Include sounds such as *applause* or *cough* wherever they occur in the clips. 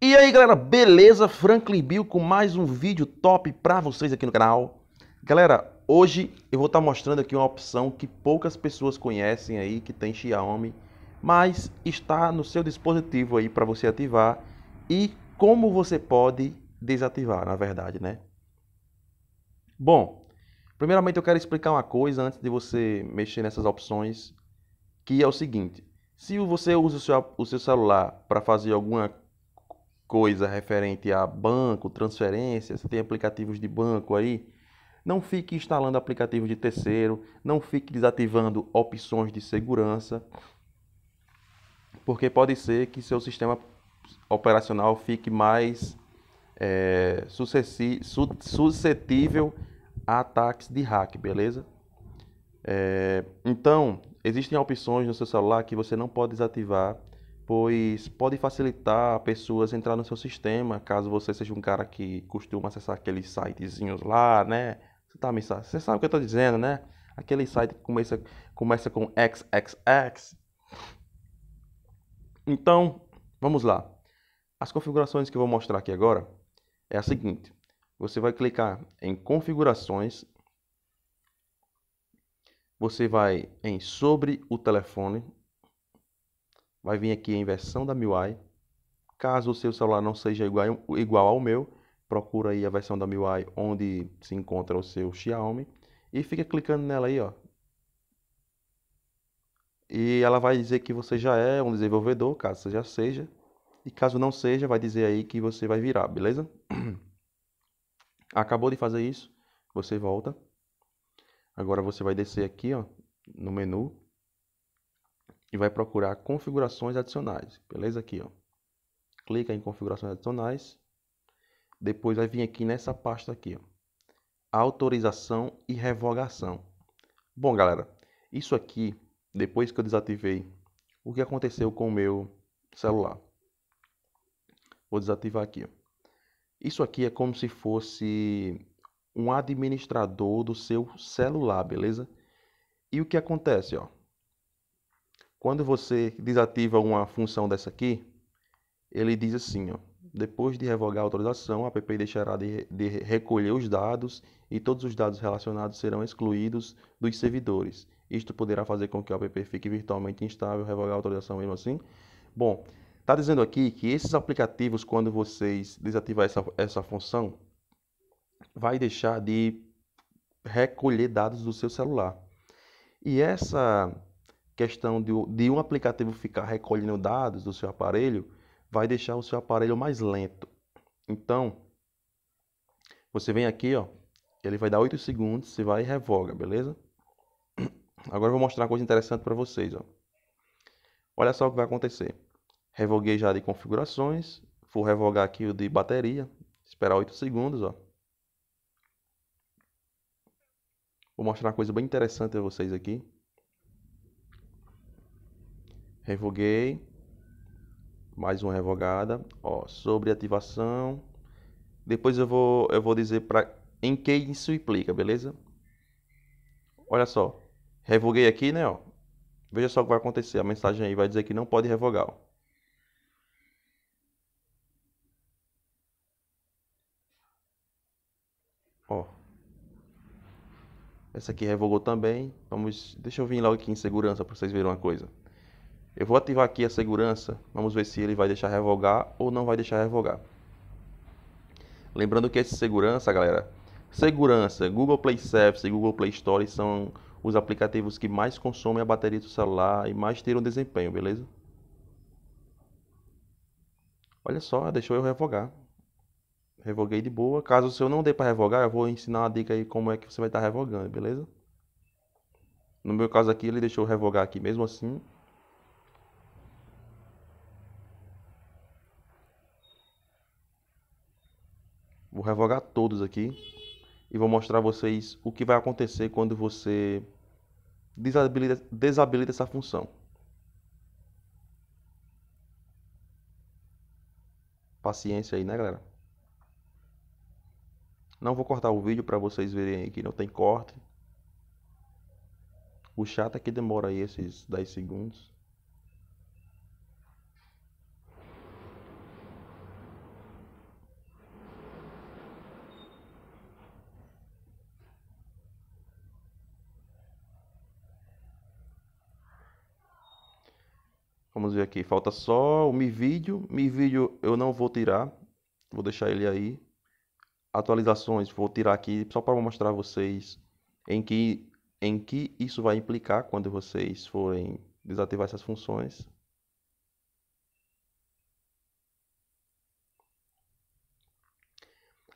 E aí galera, beleza? Franklin Bill com mais um vídeo top pra vocês aqui no canal. Galera, hoje eu vou estar tá mostrando aqui uma opção que poucas pessoas conhecem aí, que tem Xiaomi, mas está no seu dispositivo aí para você ativar e como você pode desativar, na verdade, né? Bom, primeiramente eu quero explicar uma coisa antes de você mexer nessas opções, que é o seguinte. Se você usa o seu, o seu celular para fazer alguma coisa, coisa referente a banco, transferência, você tem aplicativos de banco aí, não fique instalando aplicativos de terceiro, não fique desativando opções de segurança, porque pode ser que seu sistema operacional fique mais é, suscetível a ataques de hack, beleza? É, então, existem opções no seu celular que você não pode desativar pois pode facilitar pessoas entrar no seu sistema, caso você seja um cara que costuma acessar aqueles sitezinhos lá, né? Você, tá me, você sabe o que eu estou dizendo, né? Aquele site que começa, começa com XXX. Então, vamos lá. As configurações que eu vou mostrar aqui agora é a seguinte. Você vai clicar em configurações. Você vai em sobre o telefone vai vir aqui a versão da MIUI. Caso o seu celular não seja igual, igual ao meu, procura aí a versão da MIUI onde se encontra o seu Xiaomi e fica clicando nela aí, ó. E ela vai dizer que você já é um desenvolvedor, caso você já seja. E caso não seja, vai dizer aí que você vai virar, beleza? *clears throat* Acabou de fazer isso, você volta. Agora você vai descer aqui, ó, no menu e vai procurar configurações adicionais, beleza? Aqui, ó. Clica em configurações adicionais. Depois vai vir aqui nessa pasta aqui, ó. Autorização e revogação. Bom, galera, isso aqui, depois que eu desativei, o que aconteceu com o meu celular? Vou desativar aqui, Isso aqui é como se fosse um administrador do seu celular, beleza? E o que acontece, ó? Quando você desativa uma função dessa aqui, ele diz assim, ó, depois de revogar a autorização, a app deixará de, de recolher os dados e todos os dados relacionados serão excluídos dos servidores. Isto poderá fazer com que o app fique virtualmente instável, revogar a autorização mesmo assim. Bom, está dizendo aqui que esses aplicativos, quando vocês desativar essa, essa função, vai deixar de recolher dados do seu celular. E essa questão de, de um aplicativo ficar recolhendo dados do seu aparelho vai deixar o seu aparelho mais lento. Então, você vem aqui, ó, ele vai dar 8 segundos, você vai e revoga, beleza? *clears throat* Agora eu vou mostrar uma coisa interessante para vocês, ó. Olha só o que vai acontecer. Revoguei já de configurações, vou revogar aqui o de bateria, esperar 8 segundos, ó. Vou mostrar uma coisa bem interessante a vocês aqui. Revoguei. Mais uma revogada. Ó, sobre ativação. Depois eu vou, eu vou dizer pra, em que isso implica, beleza? Olha só. Revoguei aqui, né? Ó. Veja só o que vai acontecer. A mensagem aí vai dizer que não pode revogar. Ó. ó. Essa aqui revogou também. Vamos, deixa eu vir logo aqui em segurança para vocês verem uma coisa. Eu vou ativar aqui a segurança, vamos ver se ele vai deixar revogar ou não vai deixar revogar. Lembrando que esse segurança, galera, segurança, Google Play Service e Google Play Store são os aplicativos que mais consomem a bateria do celular e mais tiram desempenho, beleza? Olha só, deixou eu revogar. Revoguei de boa. Caso o seu não dê para revogar, eu vou ensinar uma dica aí como é que você vai estar tá revogando, beleza? No meu caso aqui, ele deixou eu revogar aqui mesmo assim. revogar todos aqui e vou mostrar a vocês o que vai acontecer quando você desabilita, desabilita essa função. Paciência aí, né, galera? Não vou cortar o vídeo para vocês verem que não tem corte. O chato é que demora aí esses 10 segundos. Vamos ver aqui, falta só o Mi Vídeo. Mi Vídeo eu não vou tirar, vou deixar ele aí. Atualizações, vou tirar aqui só para mostrar a vocês em que, em que isso vai implicar quando vocês forem desativar essas funções.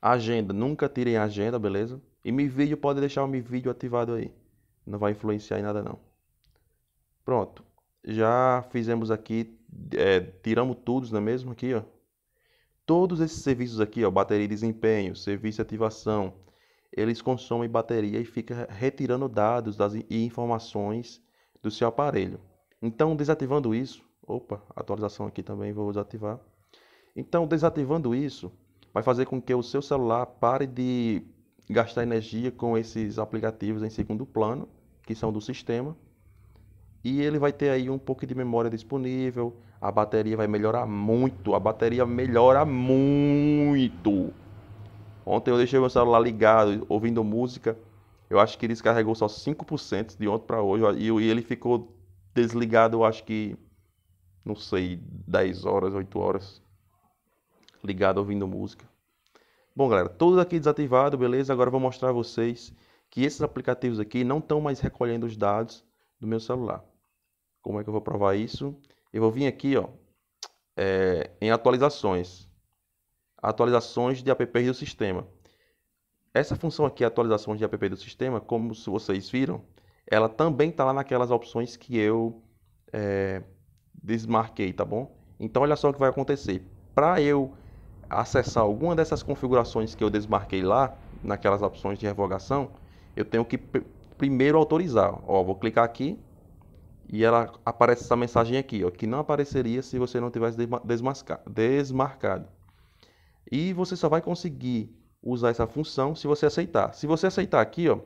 Agenda, nunca tirem a agenda, beleza? E Mi Vídeo pode deixar o Mi Vídeo ativado aí, não vai influenciar em nada não. Pronto já fizemos aqui, é, tiramos todos, não é mesmo? Aqui, ó. Todos esses serviços aqui, ó, bateria e desempenho, serviço de ativação, eles consomem bateria e fica retirando dados das, e informações do seu aparelho. Então, desativando isso, opa, atualização aqui também vou desativar. Então, desativando isso, vai fazer com que o seu celular pare de gastar energia com esses aplicativos em segundo plano, que são do sistema, e ele vai ter aí um pouco de memória disponível. A bateria vai melhorar muito. A bateria melhora muito. Ontem eu deixei meu celular ligado, ouvindo música. Eu acho que ele descarregou só 5% de ontem para hoje. E ele ficou desligado, eu acho que, não sei, 10 horas, 8 horas. Ligado ouvindo música. Bom, galera, tudo aqui desativado, beleza? Agora eu vou mostrar a vocês que esses aplicativos aqui não estão mais recolhendo os dados do meu celular. Como é que eu vou provar isso? Eu vou vir aqui, ó, é, em atualizações. Atualizações de apps do sistema. Essa função aqui, atualizações de app do sistema, como vocês viram, ela também está lá naquelas opções que eu é, desmarquei, tá bom? Então, olha só o que vai acontecer. Para eu acessar alguma dessas configurações que eu desmarquei lá, naquelas opções de revogação, eu tenho que primeiro autorizar. Ó, vou clicar aqui, e ela aparece essa mensagem aqui, ó, que não apareceria se você não tivesse desmarcado. E você só vai conseguir usar essa função se você aceitar. Se você aceitar aqui, ó,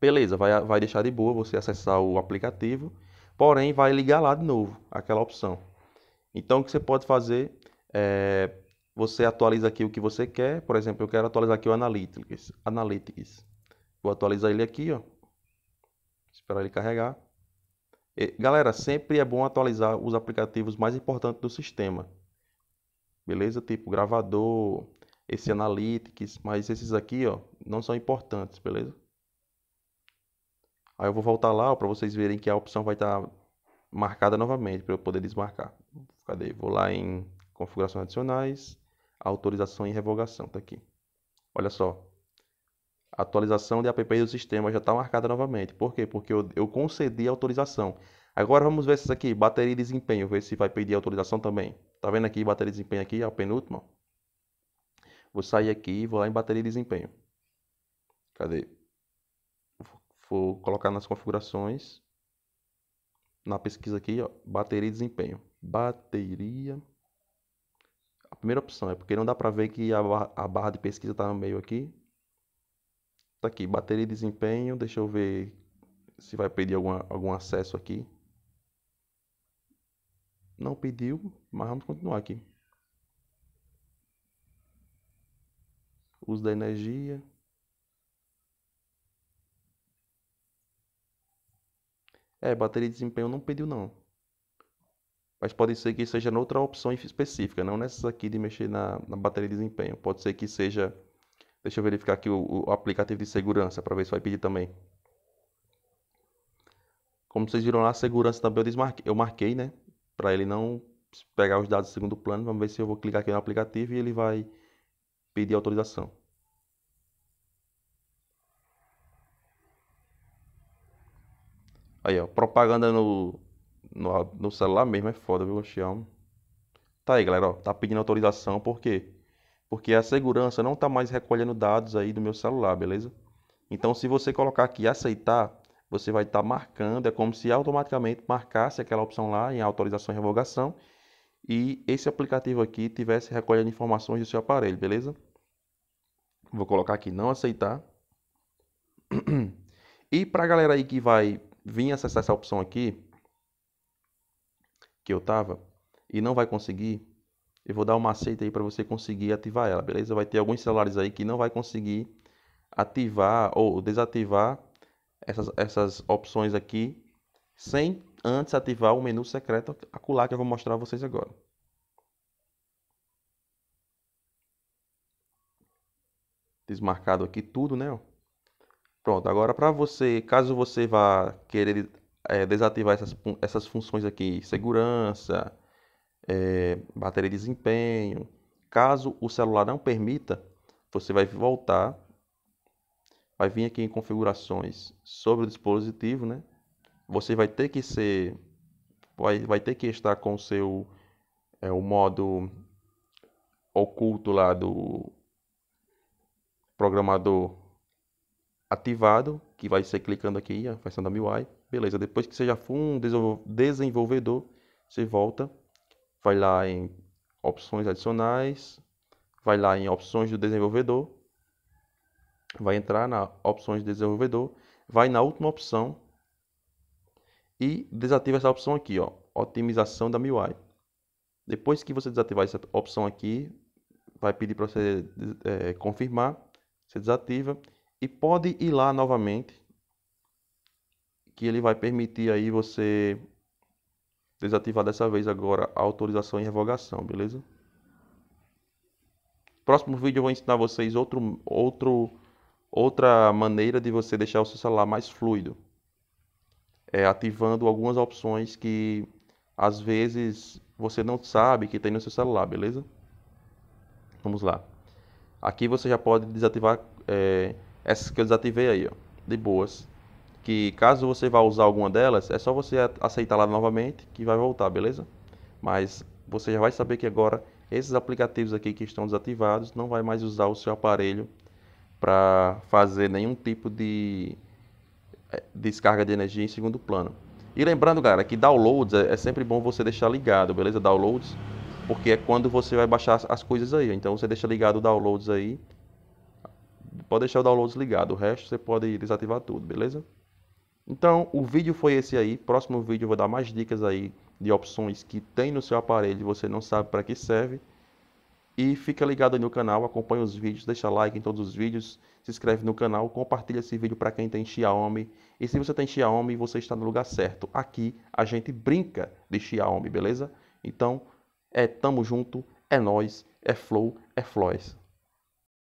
beleza, vai, vai deixar de boa você acessar o aplicativo, porém vai ligar lá de novo aquela opção. Então o que você pode fazer é você atualiza aqui o que você quer, por exemplo, eu quero atualizar aqui o Analytics. Analytics. Vou atualizar ele aqui, ó. Esperar ele carregar. Galera, sempre é bom atualizar os aplicativos mais importantes do sistema. Beleza? Tipo gravador, esse Analytics, mas esses aqui, ó, não são importantes, beleza? Aí eu vou voltar lá para vocês verem que a opção vai estar tá marcada novamente para eu poder desmarcar. Cadê? Vou lá em configurações adicionais, autorização e revogação, tá aqui. Olha só, a atualização de app do sistema já está marcada novamente. Por quê? Porque eu, eu concedi a autorização. Agora vamos ver isso aqui, bateria e desempenho, ver se vai pedir autorização também. Tá vendo aqui, bateria e desempenho aqui, a é penúltima. Vou sair aqui e vou lá em bateria e desempenho. Cadê? Vou colocar nas configurações. Na pesquisa aqui, ó, bateria e desempenho. Bateria. A primeira opção é porque não dá para ver que a, barra, a barra de pesquisa está no meio aqui. Tá aqui, bateria e desempenho. Deixa eu ver se vai pedir alguma, algum acesso aqui. Não pediu, mas vamos continuar aqui. Uso da energia. É, bateria de desempenho não pediu não. Mas pode ser que seja noutra opção específica, não nessas aqui de mexer na, na bateria de desempenho. Pode ser que seja Deixa eu verificar aqui o, o aplicativo de segurança para ver se vai pedir também. Como vocês viram lá, a segurança também eu, desmarquei, eu marquei, né? Para ele não pegar os dados de segundo plano. Vamos ver se eu vou clicar aqui no aplicativo e ele vai pedir autorização. Aí, ó, propaganda no, no, no celular mesmo é foda, viu, Xiaomi? Tá aí, galera, ó, tá pedindo autorização porque porque a segurança não está mais recolhendo dados aí do meu celular, beleza? Então, se você colocar aqui aceitar, você vai estar tá marcando, é como se automaticamente marcasse aquela opção lá em autorização e revogação e esse aplicativo aqui tivesse recolhendo informações do seu aparelho, beleza? Vou colocar aqui não aceitar. E para a galera aí que vai vir acessar essa opção aqui, que eu tava, e não vai conseguir, eu vou dar uma aceita aí para você conseguir ativar ela, beleza? Vai ter alguns celulares aí que não vai conseguir ativar ou desativar essas, essas opções aqui sem antes ativar o menu secreto acular que eu vou mostrar a vocês agora. Desmarcado aqui tudo, né? Pronto, agora para você, caso você vá querer é, desativar essas, essas funções aqui, segurança, é, bateria de desempenho. Caso o celular não permita, você vai voltar, vai vir aqui em configurações sobre o dispositivo, né? Você vai ter que ser, vai, vai ter que estar com o seu é, o modo oculto lá do programador ativado, que vai ser clicando aqui, a versão da MIUI. Beleza, depois que você já for um desenvolvedor, você volta vai lá em opções adicionais, vai lá em opções do desenvolvedor, vai entrar na opções do desenvolvedor, vai na última opção e desativa essa opção aqui, ó, otimização da MIUI. Depois que você desativar essa opção aqui, vai pedir para você é, confirmar, você desativa e pode ir lá novamente, que ele vai permitir aí você Desativar dessa vez agora a autorização e revogação, beleza? Próximo vídeo eu vou ensinar vocês outro, outro, outra maneira de você deixar o seu celular mais fluido. É ativando algumas opções que às vezes você não sabe que tem no seu celular, beleza? Vamos lá. Aqui você já pode desativar é, essas que eu desativei aí, ó, de boas que caso você vá usar alguma delas, é só você aceitar lá novamente que vai voltar, beleza? Mas você já vai saber que agora esses aplicativos aqui que estão desativados não vai mais usar o seu aparelho para fazer nenhum tipo de eh, descarga de energia em segundo plano. E lembrando, galera, que downloads é, é, sempre bom você deixar ligado, beleza? Downloads, porque é quando você vai baixar as coisas aí. Então você deixa ligado o downloads aí. Pode deixar o downloads ligado, o resto você pode desativar tudo, beleza? Então, o vídeo foi esse aí. Próximo vídeo eu vou dar mais dicas aí de opções que tem no seu aparelho e você não sabe para que serve. E fica ligado aí no canal, acompanha os vídeos, deixa like em todos os vídeos, se inscreve no canal, compartilha esse vídeo para quem tem Xiaomi. E se você tem Xiaomi, você está no lugar certo. Aqui a gente brinca de Xiaomi, beleza? Então, é tamo junto, é nós, é flow, é flores.